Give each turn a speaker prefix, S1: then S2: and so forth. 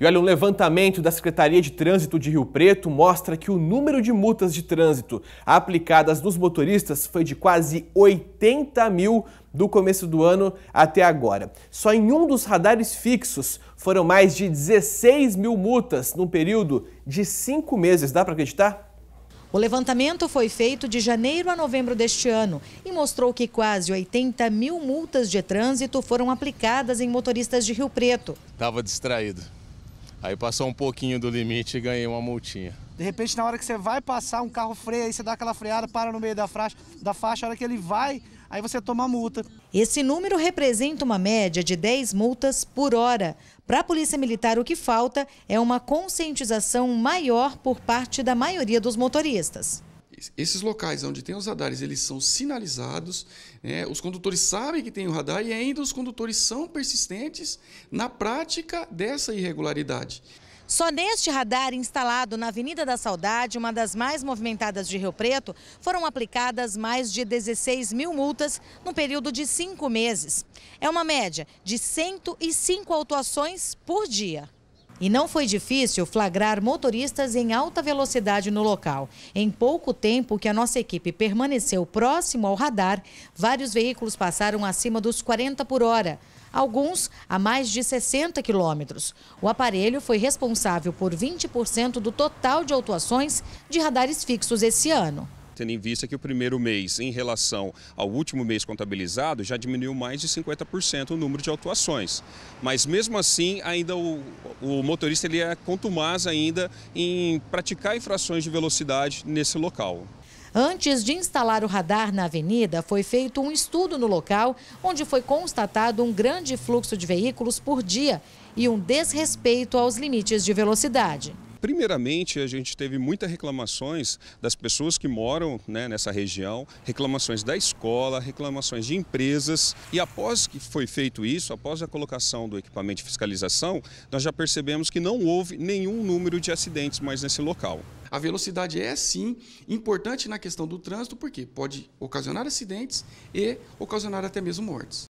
S1: E olha, um levantamento da Secretaria de Trânsito de Rio Preto mostra que o número de multas de trânsito aplicadas nos motoristas foi de quase 80 mil do começo do ano até agora. Só em um dos radares fixos foram mais de 16 mil multas num período de cinco meses. Dá para acreditar?
S2: O levantamento foi feito de janeiro a novembro deste ano e mostrou que quase 80 mil multas de trânsito foram aplicadas em motoristas de Rio Preto.
S1: Estava distraído. Aí passou um pouquinho do limite e ganhei uma multinha.
S3: De repente, na hora que você vai passar, um carro freia,
S2: aí você dá aquela freada, para no meio da faixa, da faixa, a hora que ele vai, aí você toma a multa. Esse número representa uma média de 10 multas por hora. Para a Polícia Militar, o que falta é uma conscientização maior por parte da maioria dos motoristas
S3: esses locais onde tem os radares, eles são sinalizados, né? os condutores sabem que tem o radar e ainda os condutores são persistentes na prática dessa irregularidade.
S2: Só neste radar instalado na Avenida da Saudade, uma das mais movimentadas de Rio Preto, foram aplicadas mais de 16 mil multas num período de cinco meses. É uma média de 105 autuações por dia. E não foi difícil flagrar motoristas em alta velocidade no local. Em pouco tempo que a nossa equipe permaneceu próximo ao radar, vários veículos passaram acima dos 40 por hora alguns a mais de 60 quilômetros. O aparelho foi responsável por 20% do total de autuações de radares fixos esse ano
S4: tendo em vista que o primeiro mês, em relação ao último mês contabilizado, já diminuiu mais de 50% o número de autuações. Mas mesmo assim, ainda o, o motorista ele é contumaz ainda em praticar infrações de velocidade nesse local.
S2: Antes de instalar o radar na avenida, foi feito um estudo no local, onde foi constatado um grande fluxo de veículos por dia e um desrespeito aos limites de velocidade.
S4: Primeiramente, a gente teve muitas reclamações das pessoas que moram né, nessa região, reclamações da escola, reclamações de empresas. E após que foi feito isso, após a colocação do equipamento de fiscalização, nós já percebemos que não houve nenhum número de acidentes mais nesse local. A velocidade é sim
S3: importante na questão do trânsito, porque pode ocasionar acidentes e ocasionar até mesmo mortes.